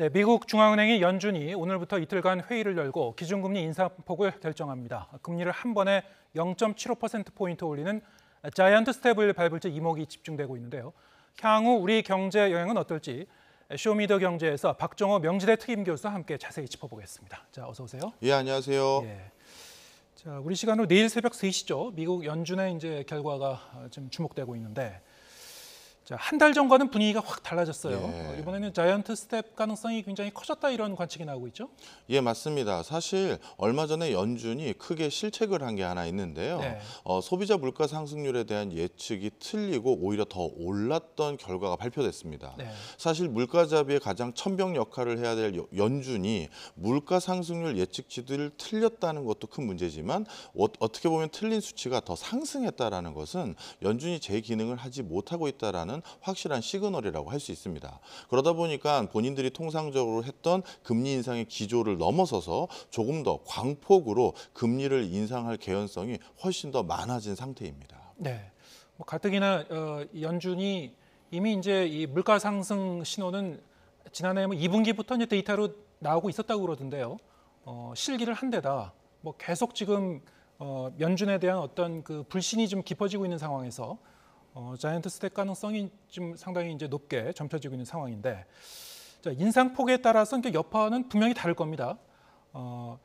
네, 미국 중앙은행이 연준이 오늘부터 이틀간 회의를 열고 기준금리 인상폭을 결정합니다. 금리를 한 번에 0.75%포인트 올리는 자이언트 스텝을 밟을지 이목이 집중되고 있는데요. 향후 우리 경제 영향은 어떨지 쇼미더 경제에서 박정호 명지대 특임 교수와 함께 자세히 짚어보겠습니다. 자, 어서 오세요. 예, 안녕하세요. 예. 자, 우리 시간으로 내일 새벽 3시죠. 미국 연준의 이제 결과가 좀 주목되고 있는데 한달 전과는 분위기가 확 달라졌어요. 예. 어, 이번에는 자이언트 스텝 가능성이 굉장히 커졌다 이런 관측이 나오고 있죠? 예, 맞습니다. 사실 얼마 전에 연준이 크게 실책을 한 게 하나 있는데요. 네. 어, 소비자 물가 상승률에 대한 예측이 틀리고 오히려 더 올랐던 결과가 발표됐습니다. 네. 사실 물가 잡이의 가장 천병 역할을 해야 될 연준이 물가 상승률 예측치들을 틀렸다는 것도 큰 문제지만 어, 어떻게 보면 틀린 수치가 더상승했다는 것은 연준이 제 기능을 하지 못하고 있다는 확실한 시그널이라고 할 수 있습니다. 그러다 보니까 본인들이 통상적으로 했던 금리 인상의 기조를 넘어서서 조금 더 광폭으로 금리를 인상할 개연성이 훨씬 더 많아진 상태입니다. 네. 뭐 가뜩이나 어, 연준이 이미 이제 이 물가 상승 신호는 지난해 뭐 2분기부터 이제 데이터로 나오고 있었다고 그러던데요. 어, 실기를 한 데다 뭐 계속 지금 어, 연준에 대한 어떤 그 불신이 좀 깊어지고 있는 상황에서 어, 자이언트 스텝 가능성이 지금 상당히 이제 높게 점쳐지고 있는 상황인데 자, 인상폭에 따라 서성제 여파는 분명히 다를 겁니다. 어,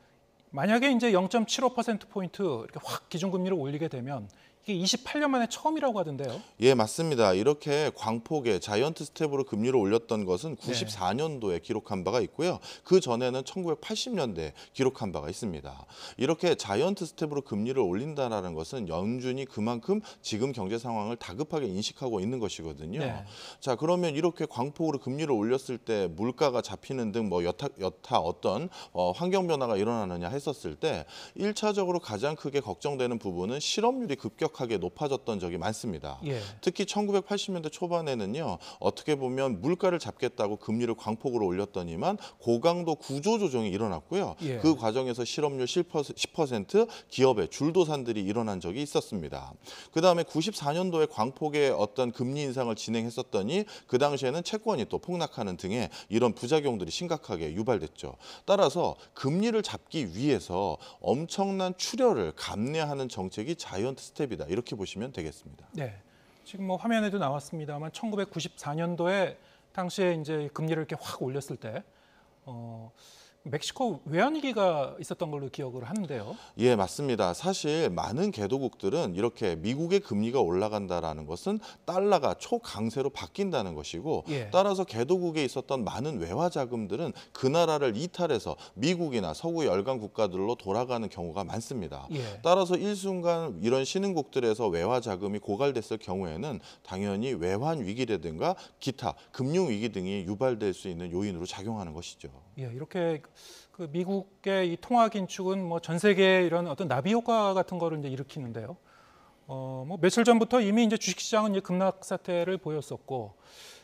만약에 이제 0.75%포인트 이렇게 확 기준금리를 올리게 되면 이게 28년 만에 처음이라고 하던데요. 예, 맞습니다. 이렇게 광폭에 자이언트 스텝으로 금리를 올렸던 것은 94년도에 네. 기록한 바가 있고요. 그 전에는 1980년대에 기록한 바가 있습니다. 이렇게 자이언트 스텝으로 금리를 올린다는 것은 연준이 그만큼 지금 경제 상황을 다급하게 인식하고 있는 것이거든요. 네. 자, 그러면 이렇게 광폭으로 금리를 올렸을 때 물가가 잡히는 등 뭐 여타 여타 어떤 어, 환경 변화가 일어나느냐 했었을 때 1차적으로 가장 크게 걱정되는 부분은 실업률이 급격 급격하게 높아졌던 적이 많습니다. 예. 특히 1980년대 초반에는요. 어떻게 보면 물가를 잡겠다고 금리를 광폭으로 올렸더니만 고강도 구조 조정이 일어났고요. 예. 그 과정에서 실업률 10%, 기업의 줄도산들이 일어난 적이 있었습니다. 그다음에 94년도에 광폭의 어떤 금리 인상을 진행했었더니 그 당시에는 채권이 또 폭락하는 등의 이런 부작용들이 심각하게 유발됐죠. 따라서 금리를 잡기 위해서 엄청난 출혈을 감내하는 정책이 자이언트 스텝이다. 있습니다. 이렇게 보시면 되겠습니다. 네. 지금 뭐 화면에도 나왔습니다만 1994년도에 당시에 이제 금리를 이렇게 확 올렸을 때 어, 멕시코 외환위기가 있었던 걸로 기억을 하는데요. 예, 맞습니다. 사실 많은 개도국들은 이렇게 미국의 금리가 올라간다라는 것은 달러가 초강세로 바뀐다는 것이고 예. 따라서 개도국에 있었던 많은 외화 자금들은 그 나라를 이탈해서 미국이나 서구 열강 국가들로 돌아가는 경우가 많습니다. 예. 따라서 일순간 이런 신흥국들에서 외화 자금이 고갈됐을 경우에는 당연히 외환 위기라든가 기타 금융 위기 등이 유발될 수 있는 요인으로 작용하는 것이죠. 예, 이렇게 그 미국의 이 통화 긴축은 뭐 전 세계 이런 어떤 나비 효과 같은 거를 이제 일으키는데요. 어, 뭐 며칠 전부터 이미 이제 주식시장은 이제 급락 사태를 보였었고,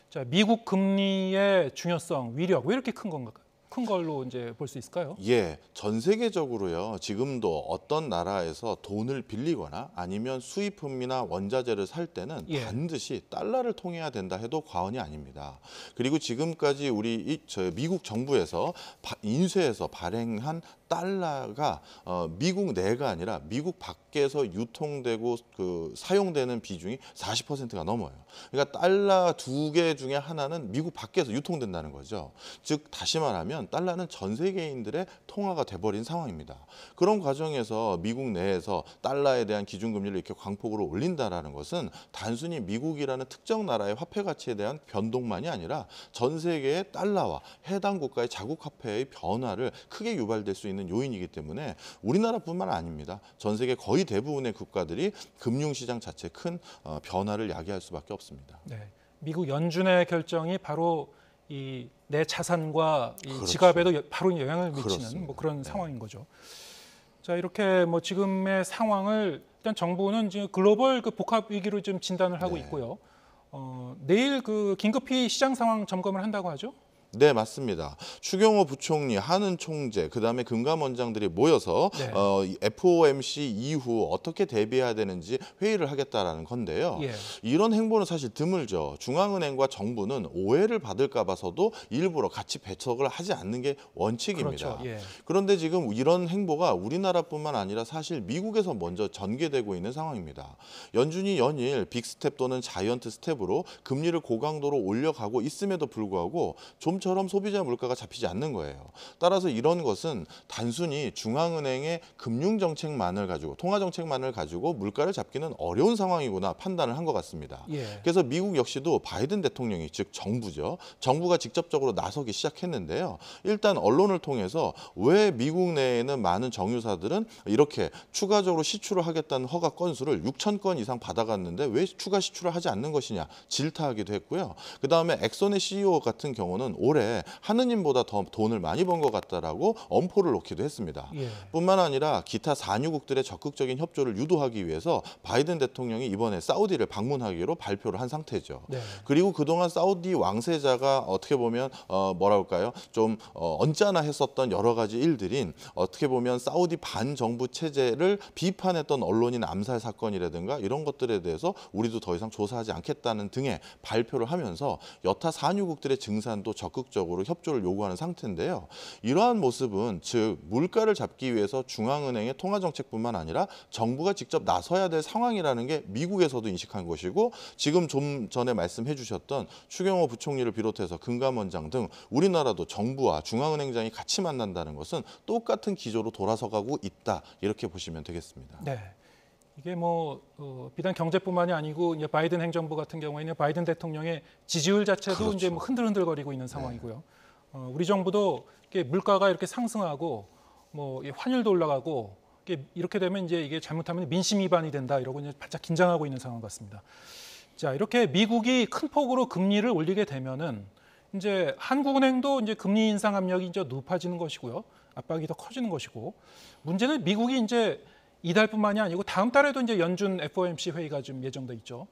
자 미국 금리의 중요성, 위력 왜 뭐 이렇게 큰 건가? 큰 걸로 이제 볼 수 있을까요? 예, 전 세계적으로요. 지금도 어떤 나라에서 돈을 빌리거나 아니면 수입품이나 원자재를 살 때는 예. 반드시 달러를 통해야 된다 해도 과언이 아닙니다. 그리고 지금까지 우리 이, 저 미국 정부에서 바, 인쇄해서 발행한 달러가 어, 미국 내가 아니라 미국 밖에서 유통되고 그 사용되는 비중이 40%가 넘어요. 그러니까 달러 두 개 중에 하나는 미국 밖에서 유통된다는 거죠. 즉 다시 말하면 달러는 전 세계인들의 통화가 돼버린 상황입니다. 그런 과정에서 미국 내에서 달러에 대한 기준금리를 이렇게 광폭으로 올린다라는 것은 단순히 미국이라는 특정 나라의 화폐 가치에 대한 변동만이 아니라 전 세계의 달러와 해당 국가의 자국 화폐의 변화를 크게 유발될 수 있는 있는 요인이기 때문에 우리나라뿐만 아닙니다. 전 세계 거의 대부분의 국가들이 금융시장 자체 큰 어, 변화를 야기할 수밖에 없습니다. 네. 미국 연준의 결정이 바로 이 내 자산과 이 그렇죠. 지갑에도 바로 영향을 미치는 그렇습니다. 뭐 그런 네. 상황인 거죠. 자 이렇게 뭐 지금의 상황을 일단 정부는 지금 글로벌 그 복합 위기로 좀 진단을 하고 네. 있고요. 어, 내일 그 긴급히 시장 상황 점검을 한다고 하죠? 네, 맞습니다. 추경호 부총리, 한은 총재, 그다음에 금감원장들이 모여서 네. 어, FOMC 이후 어떻게 대비해야 되는지 회의를 하겠다라는 건데요. 예. 이런 행보는 사실 드물죠. 중앙은행과 정부는 오해를 받을까 봐서도 일부러 같이 배척을 하지 않는 게 원칙입니다. 그렇죠. 예. 그런데 지금 이런 행보가 우리나라뿐만 아니라 사실 미국에서 먼저 전개되고 있는 상황입니다. 연준이 연일 빅스텝 또는 자이언트 스텝으로 금리를 고강도로 올려가고 있음에도 불구하고 좀 지금처럼 소비자 물가가 잡히지 않는 거예요. 따라서 이런 것은 단순히 중앙은행의 금융 정책만을 가지고 통화 정책만을 가지고 물가를 잡기는 어려운 상황이구나 판단을 한 것 같습니다. 예. 그래서 미국 역시도 바이든 대통령이 즉 정부죠. 정부가 직접적으로 나서기 시작했는데요. 일단 언론을 통해서 왜 미국 내에는 많은 정유사들은 이렇게 추가적으로 시출을 하겠다는 허가 건수를 6천 건 이상 받아갔는데 왜 추가 시출을 하지 않는 것이냐 질타하기도 했고요. 그다음에 엑소의 CEO 같은 경우는 올 올해 하느님보다 더 돈을 많이 번 것 같다라고 엄포를 놓기도 했습니다. 예. 뿐만 아니라 기타 산유국들의 적극적인 협조를 유도하기 위해서 바이든 대통령이 이번에 사우디를 방문하기로 발표를 한 상태죠. 네. 그리고 그동안 사우디 왕세자가 어떻게 보면 어뭐할까요좀 어, 언짢아 했었던 여러 가지 일들인 어떻게 보면 사우디 반정부 체제를 비판했던 언론인 암살 사건이라든가 이런 것들에 대해서 우리도 더 이상 조사하지 않겠다는 등의 발표를 하면서 여타 산유국들의 증산도 적극 적극적으로 협조를 요구하는 상태인데요. 이러한 모습은 즉 물가를 잡기 위해서 중앙은행의 통화 정책뿐만 아니라 정부가 직접 나서야 될 상황이라는 게 미국에서도 인식한 것이고 지금 좀 전에 말씀해 주셨던 추경호 부총리를 비롯해서 금감원장 등 우리나라도 정부와 중앙은행장이 같이 만난다는 것은 똑같은 기조로 돌아서가고 있다. 이렇게 보시면 되겠습니다. 네. 이게 뭐 어, 비단 경제뿐만이 아니고 이제 바이든 행정부 같은 경우에는 바이든 대통령의 지지율 자체도 그렇죠. 이제 뭐 흔들흔들거리고 있는 상황이고요. 네. 어, 우리 정부도 이게 물가가 이렇게 상승하고 뭐 환율도 올라가고 이게 이렇게 되면 이제 이게 잘못하면 민심 위반이 된다 이러고 이제 바짝 긴장하고 있는 상황 같습니다. 자 이렇게 미국이 큰 폭으로 금리를 올리게 되면은 이제 한국은행도 이제 금리 인상 압력이 이제 높아지는 것이고요. 압박이 더 커지는 것이고 문제는 미국이 이제 이달뿐만이 아니고 다음 달에도 이제 연준 FOMC 회의가 좀 예정돼 있죠.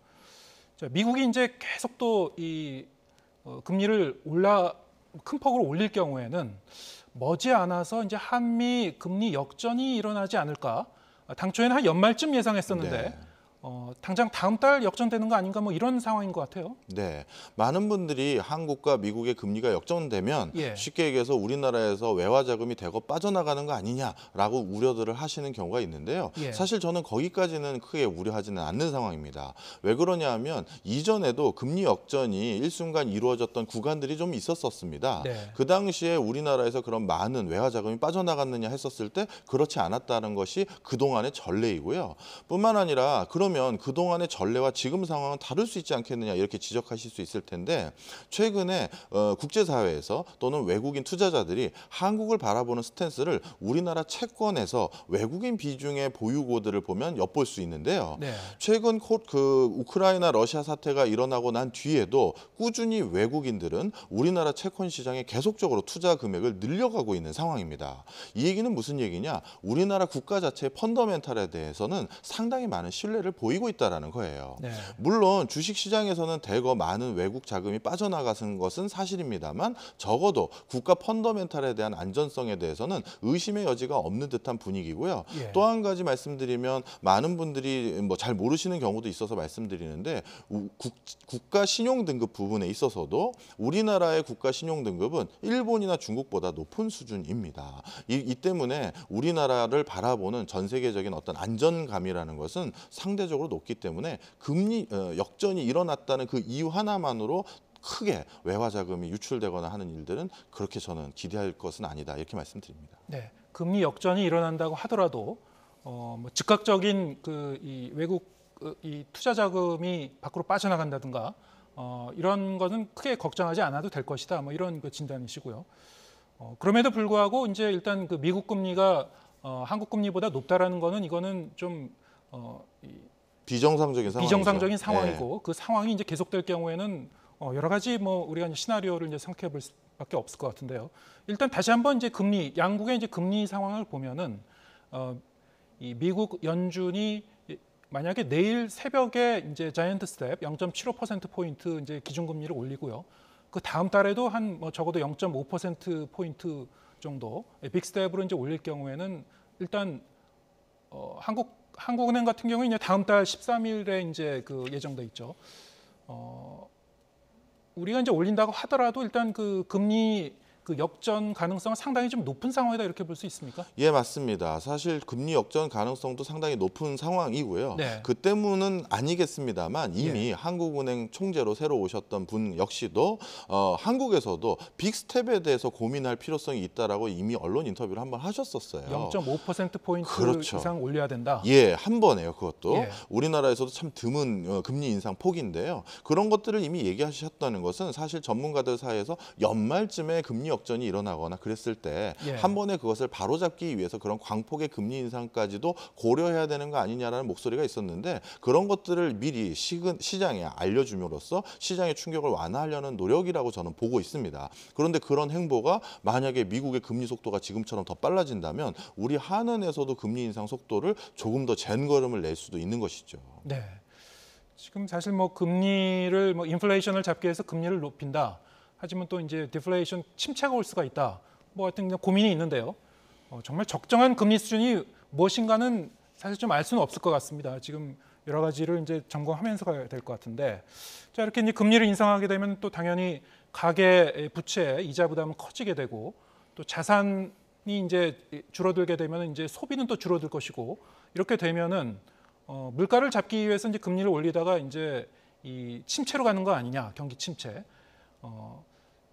자, 미국이 이제 계속 또이 어, 금리를 올라 큰 폭으로 올릴 경우에는 머지않아서 이제 한미 금리 역전이 일어나지 않을까. 당초에는 한 연말쯤 예상했었는데 네. 어, 당장 다음 달 역전되는 거 아닌가 뭐 이런 상황인 것 같아요. 네, 많은 분들이 한국과 미국의 금리가 역전되면 예. 쉽게 얘기해서 우리나라에서 외화 자금이 대거 빠져나가는 거 아니냐라고 우려들을 하시는 경우가 있는데요. 예. 사실 저는 거기까지는 크게 우려하지는 않는 상황입니다. 왜 그러냐 하면 이전에도 금리 역전이 일순간 이루어졌던 구간들이 좀 있었었습니다. 네. 그 당시에 우리나라에서 그런 많은 외화 자금이 빠져나갔느냐 했었을 때 그렇지 않았다는 것이 그동안의 전례이고요. 뿐만 아니라 그런 어쩌면 그동안의 전례와 지금 상황은 다를 수 있지 않겠느냐 이렇게 지적하실 수 있을 텐데 최근에 어, 국제사회에서 또는 외국인 투자자들이 한국을 바라보는 스탠스를 우리나라 채권에서 외국인 비중의 보유고들을 보면 엿볼 수 있는데요. 네. 최근 그 우크라이나 러시아 사태가 일어나고 난 뒤에도 꾸준히 외국인들은 우리나라 채권 시장에 계속적으로 투자 금액을 늘려가고 있는 상황입니다. 이 얘기는 무슨 얘기냐? 우리나라 국가 자체의 펀더멘탈에 대해서는 상당히 많은 신뢰를 보이고 있다라는 거예요. 네. 물론 주식 시장에서는 대거 많은 외국 자금이 빠져나가는 것은 사실입니다만 적어도 국가 펀더멘탈에 대한 안전성에 대해서는 의심의 여지가 없는 듯한 분위기고요. 예. 또한 가지 말씀드리면 많은 분들이 뭐 잘 모르시는 경우도 있어서 말씀드리는데 국, 국가 신용 등급 부분에 있어서도 우리나라의 국가 신용 등급은 일본이나 중국보다 높은 수준입니다. 이, 이 때문에 우리나라를 바라보는 전 세계적인 어떤 안전감이라는 것은 상대적으로 상대적으로 높기 때문에 금리 어, 역전이 일어났다는 그 이유 하나만으로 크게 외화 자금이 유출되거나 하는 일들은 그렇게 저는 기대할 것은 아니다 이렇게 말씀드립니다. 네, 금리 역전이 일어난다고 하더라도 어, 뭐 즉각적인 그이 외국 어, 이 투자 자금이 밖으로 빠져나간다든가 어, 이런 것은 크게 걱정하지 않아도 될 것이다. 뭐 이런 그 진단이시고요. 어, 그럼에도 불구하고 이제 일단 그 미국 금리가 어, 한국 금리보다 높다라는 것은 이거는 좀 어, 이, 비정상적인 상황이 비정상적인 예. 상황이고 네. 그 상황이 이제 계속될 경우에는 어, 여러 가지 뭐 우리가 이제 시나리오를 이제 생각해 볼 수밖에 없을 것 같은데요. 일단 다시 한번 이제 금리 양국의 이제 금리 상황을 보면은 어, 이 미국 연준이 만약에 내일 새벽에 이제 자이언트 스텝 0.75% 포인트 이제 기준금리를 올리고요. 그 다음 달에도 한 뭐 적어도 0.5% 포인트 정도 빅스텝으로 이제 올릴 경우에는 일단 어, 한국 한국은행 같은 경우 이제 다음 달 13일에 이제 그 예정돼 있죠. 어, 우리가 이제 올린다고 하더라도 일단 그 금리 그 역전 가능성은 상당히 좀 높은 상황이다 이렇게 볼 수 있습니까? 예, 맞습니다. 사실 금리 역전 가능성도 상당히 높은 상황이고요. 네. 그 때문은 아니겠습니다만 이미 예. 한국은행 총재로 새로 오셨던 분 역시도 어, 한국에서도 빅스텝에 대해서 고민할 필요성이 있다라고 이미 언론 인터뷰를 한번 하셨었어요. 0.5% 포인트 그렇죠. 이상 올려야 된다. 예, 한 번에요. 그것도 예. 우리나라에서도 참 드문 어, 금리 인상 폭인데요. 그런 것들을 이미 얘기하셨다는 것은 사실 전문가들 사이에서 연말쯤에 금리 역전이 일어나거나 그랬을 때한 예. 번에 그것을 바로잡기 위해서 그런 광폭의 금리 인상까지도 고려해야 되는 거 아니냐라는 목소리가 있었는데 그런 것들을 미리 시근, 시장에 알려줌으로써 시장의 충격을 완화하려는 노력이라고 저는 보고 있습니다. 그런데 그런 행보가 만약에 미국의 금리 속도가 지금처럼 더 빨라진다면 우리 한은에서도 금리 인상 속도를 조금 더젠 걸음을 낼 수도 있는 것이죠. 네. 지금 사실 뭐 금리를 뭐 인플레이션을 잡기 위해서 금리를 높인다. 하지만 또 이제 디플레이션 침체가 올 수가 있다. 뭐 하여튼 그냥 고민이 있는데요. 어, 정말 적정한 금리 수준이 무엇인가는 사실 좀 알 수는 없을 것 같습니다. 지금 여러 가지를 이제 점검하면서 가야 될것 같은데 자 이렇게 이제 금리를 인상하게 되면 또 당연히 가계 부채 이자 부담은 커지게 되고 또 자산이 이제 줄어들게 되면 이제 소비는 또 줄어들 것이고 이렇게 되면은 어, 물가를 잡기 위해서 이제 금리를 올리다가 이제 이 침체로 가는 거 아니냐 경기 침체 어,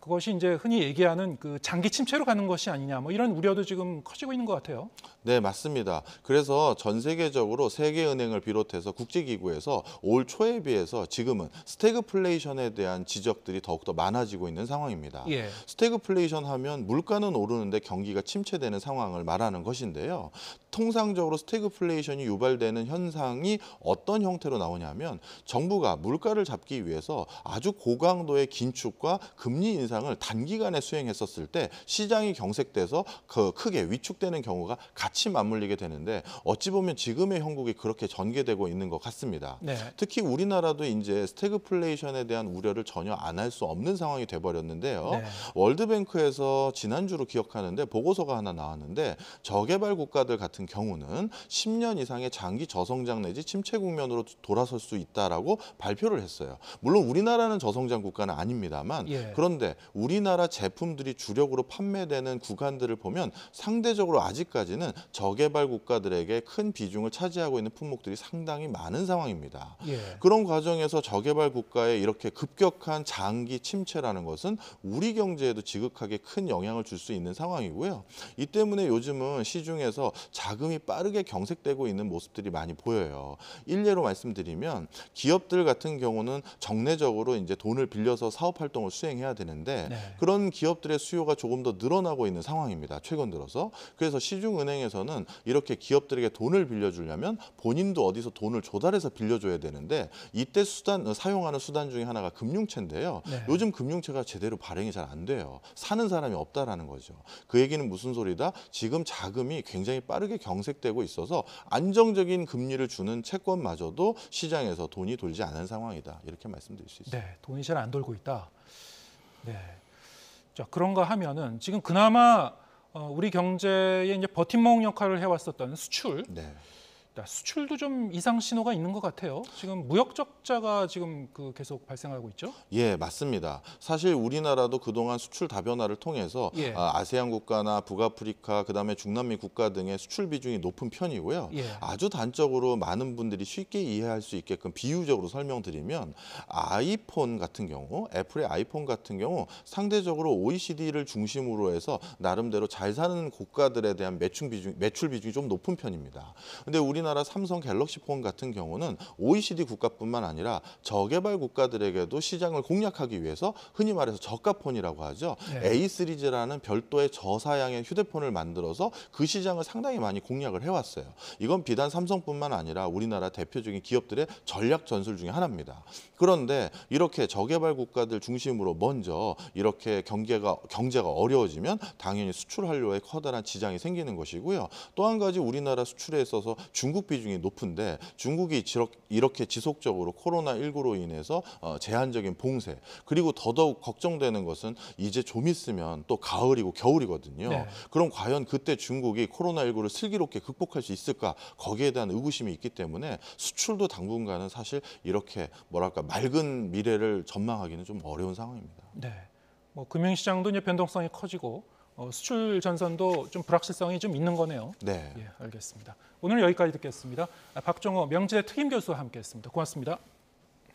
그것이 이제 흔히 얘기하는 그 장기 침체로 가는 것이 아니냐 뭐 이런 우려도 지금 커지고 있는 것 같아요. 네, 맞습니다. 그래서 전 세계적으로 세계은행을 비롯해서 국제기구에서 올 초에 비해서 지금은 스태그플레이션에 대한 지적들이 더욱더 많아지고 있는 상황입니다. 예. 스태그플레이션 하면 물가는 오르는데 경기가 침체되는 상황을 말하는 것인데요. 통상적으로 스태그플레이션이 유발되는 현상이 어떤 형태로 나오냐면 정부가 물가를 잡기 위해서 아주 고강도의 긴축과 금리 인상 인상을 단기간에 수행했었을 때 시장이 경색돼서 그 크게 위축되는 경우가 같이 맞물리게 되는데 어찌 보면 지금의 형국이 그렇게 전개되고 있는 것 같습니다. 네. 특히 우리나라도 이제 스태그플레이션에 대한 우려를 전혀 안 할 수 없는 상황이 돼버렸는데요. 네. 월드뱅크에서 지난주로 기억하는데 보고서가 하나 나왔는데 저개발 국가들 같은 경우는 10년 이상의 장기 저성장 내지 침체 국면으로 돌아설 수 있다라고 발표를 했어요. 물론 우리나라는 저성장 국가는 아닙니다만 예. 그런데 우리나라 제품들이 주력으로 판매되는 구간들을 보면 상대적으로 아직까지는 저개발 국가들에게 큰 비중을 차지하고 있는 품목들이 상당히 많은 상황입니다. 예. 그런 과정에서 저개발 국가의 이렇게 급격한 장기 침체라는 것은 우리 경제에도 지극하게 큰 영향을 줄 수 있는 상황이고요. 이 때문에 요즘은 시중에서 자금이 빠르게 경색되고 있는 모습들이 많이 보여요. 일례로 말씀드리면 기업들 같은 경우는 정례적으로 이제 돈을 빌려서 사업 활동을 수행해야 되는데 있는데 네. 그런 기업들의 수요가 조금 더 늘어나고 있는 상황입니다. 최근 들어서. 그래서 시중은행에서는 이렇게 기업들에게 돈을 빌려주려면 본인도 어디서 돈을 조달해서 빌려줘야 되는데 이때 수단 어, 사용하는 수단 중에 하나가 금융채인데요. 네. 요즘 금융채가 제대로 발행이 잘 안 돼요. 사는 사람이 없다라는 거죠. 그 얘기는 무슨 소리다? 지금 자금이 굉장히 빠르게 경색되고 있어서 안정적인 금리를 주는 채권마저도 시장에서 돈이 돌지 않은 상황이다. 이렇게 말씀드릴 수 있습니다. 네, 돈이 잘 안 돌고 있다. 네. 자, 그런가 하면은 지금 그나마 어, 우리 경제에 이제 버팀목 역할을 해왔었던 수출. 네. 수출도 좀 이상 신호가 있는 것 같아요. 지금 무역 적자가 지금 그 계속 발생하고 있죠. 예, 맞습니다. 사실 우리나라도 그동안 수출 다변화를 통해서 예. 아, 아세안 국가나 북아프리카 그다음에 중남미 국가 등의 수출 비중이 높은 편이고요. 예. 아주 단적으로 많은 분들이 쉽게 이해할 수 있게끔 비유적으로 설명드리면 아이폰 같은 경우, 애플의 아이폰 같은 경우 상대적으로 OECD를 중심으로 해서 나름대로 잘 사는 국가들에 대한 매출 비중 매출 비중이 좀 높은 편입니다. 근데 우리나라 우리나라 삼성 갤럭시 폰 같은 경우는 OECD 국가뿐만 아니라 저개발 국가들에게도 시장을 공략하기 위해서 흔히 말해서 저가폰이라고 하죠. 네. A 시리즈라는 별도의 저사양의 휴대폰을 만들어서 그 시장을 상당히 많이 공략을 해왔어요. 이건 비단 삼성뿐만 아니라 우리나라 대표적인 기업들의 전략 전술 중에 하나입니다. 그런데 이렇게 저개발 국가들 중심으로 먼저 이렇게 경제가 경제가 어려워지면 당연히 수출 활로에 커다란 지장이 생기는 것이고요. 또 한 가지 우리나라 수출에 있어서 중국 중국 비중이 높은데 중국이 이렇게 지속적으로 코로나19로 인해서 어, 제한적인 봉쇄 그리고 더더욱 걱정되는 것은 이제 좀 있으면 또 가을이고 겨울이거든요. 네. 그럼 과연 그때 중국이 코로나19를 슬기롭게 극복할 수 있을까 거기에 대한 의구심이 있기 때문에 수출도 당분간은 사실 이렇게 뭐랄까 맑은 미래를 전망하기는 좀 어려운 상황입니다. 네. 뭐 금융시장도 이제 변동성이 커지고 어, 수출 전선도 좀 불확실성이 좀 있는 거네요. 네. 예, 알겠습니다. 오늘 여기까지 듣겠습니다. 아, 박종호 명지대 특임 교수와 함께했습니다. 고맙습니다.